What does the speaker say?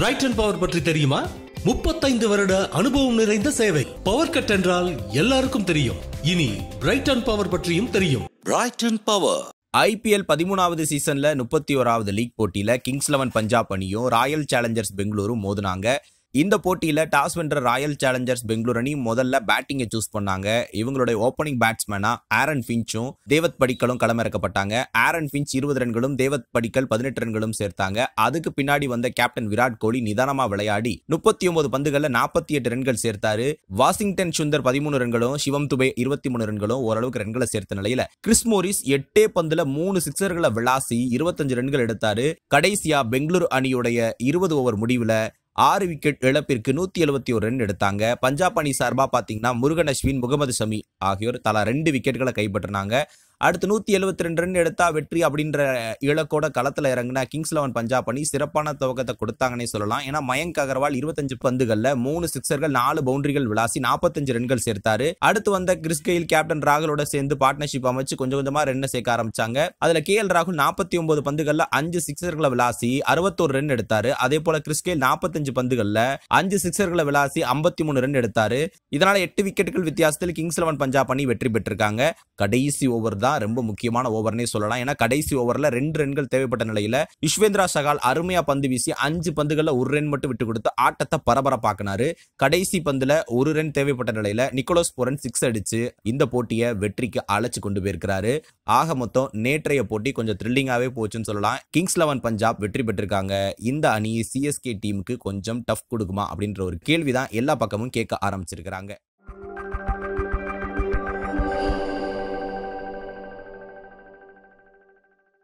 Brayton power பற்றி தெரியுமா முப்பத்தைந்து வருட அனுபவம் நிறைந்த சேவை பவர் கட் என்றால் எல்லாருக்கும் தெரியும் இனி பிரைட்டன் பவர் பற்றியும் தெரியும் பிரைட்டன் பவர் ஐபிஎல் பதிமூணாவது சீசன்ல முப்பத்தி ஓராவது லீக் போட்டியில கிங்ஸ் லெவன் பஞ்சாப் அணியும் ராயல் சேலஞ்சர்ஸ் பெங்களூரும் மோதினாங்க இந்த போட்டியில் டாஸ் வென்ற ராயல் சேலஞ்சர்ஸ் பெங்களூர் அணி முதல்ல பேட்டிங்கை சூஸ் பண்ணாங்க இவங்களுடைய ஓப்பனிங் பேட்ஸ்மேனா ஆரன் பிஞ்சும் தேவத் படிக்கலும் களமிறக்கப்பட்டாங்க ஆரன் பிஞ்ச் இருபது ரன்களும் தேவத் படிக்கல் பதினெட்டு ரன்களும் சேர்த்தாங்க அதுக்கு பின்னாடி வந்த கேப்டன் விராட் கோலி நிதானமா விளையாடி முப்பத்தி ஒன்பது பந்துகள்ல நாற்பத்தி எட்டு ரன்கள் சேர்த்தாரு வாஷிங்டன் சுந்தர் பதிமூணு ரன்களும் சிவம் துபே இருபத்தி மூணு ரன்களும் ஓரளவுக்கு ரன்களை சேர்த்த நிலையில கிறிஸ் மோரிஸ் எட்டே பந்துல மூணு சிக்ஸர்களை விளாசி இருபத்தஞ்சு ரன்கள் எடுத்தாரு கடைசியா பெங்களூரு அணியுடைய இருபது ஓவர் முடிவுல ஆறு விக்கெட் இழப்பிற்கு நூற்றி எழுபத்தி ஒரு ரன் எடுத்தாங்க பஞ்சாப் அணி சார்பாக பார்த்தீங்கன்னா முருகன் அஸ்வின் முகமது ஷமி ஆகியோர் தலா ரெண்டு விக்கெட்டுகளை கைப்பற்றினாங்க அடுத்து நூற்றி எழுபத்தி ரெண்டு ரன் எடுத்தா வெற்றி அப்படின்ற இலக்கோட களத்தில் இறங்கினா கிங்ஸ் லெவன் பஞ்சாப் பண்ணி சிறப்பான துவக்கத்தை கொடுத்தாங்கன்னே சொல்லலாம் ஏன்னா மயங்க் அகர்வால் இருபத்தஞ்சு பந்துகளில் மூணு சிக்ஸர்கள் நாலு பவுண்டரிகள் விளாசி நாற்பத்தஞ்சு ரன்கள் சேர்த்தாரு அடுத்து வந்த கிறிஸ் கெயில் கேப்டன் ராகுலோட சேர்ந்து பார்ட்னர்ஷிப் அமைச்சு கொஞ்சம் கொஞ்சமாக ரன்னை சேர்க்க ஆரம்பிச்சாங்க அதில் கே எல் ராகுல் நாற்பத்தி ஒன்பது பந்துகளில் அஞ்சு சிக்ஸர்களை விளாசி அறுபத்தோரு ரன் எடுத்தாரு அதே போல கிறிஸ் கெயில் நாற்பத்தஞ்சு பந்துகளில் அஞ்சு சிக்ஸர்களை விளாசி ஐம்பத்தி மூணு ரன் எடுத்தாரு இதனால எட்டு விக்கெட்டுகள் வித்தியாசத்தில் கிங்ஸ் லெவன் பஞ்சாப் அணி வெற்றி பெற்றிருக்காங்க கடைசி ஓவர் தான் தான் ரொம்ப முக்கியமான ஓவர்னே சொல்லலாம் ஏன்னா கடைசி ஓவரில் ரெண்டு ரன்கள் தேவைப்பட்ட நிலையில் விஸ்வேந்திரா சகால் அருமையாக பந்து வீசி அஞ்சு பந்துகளில் ஒரு ரன் மட்டும் விட்டு கொடுத்து ஆட்டத்தை பரபரப்பாக்குனாரு கடைசி பந்தில் ஒரு ரன் தேவைப்பட்ட நிலையில் நிக்கோலஸ் போரன் சிக்ஸ் அடிச்சு இந்த போட்டியை வெற்றிக்கு அழைச்சி கொண்டு போயிருக்கிறாரு ஆக மொத்தம் நேற்றைய போட்டி கொஞ்சம் த்ரில்லிங்காகவே போச்சுன்னு சொல்லலாம் கிங்ஸ் லெவன் பஞ்சாப் வெற்றி பெற்றிருக்காங்க இந்த அணி சிஎஸ்கே டீமுக்கு கொஞ்சம் டஃப் கொடுக்குமா அப்படின்ற ஒரு கேள்வி தான் எல்லா பக்கமும் கேட்க ஆரம்பிச்சிருக்கிறாங்க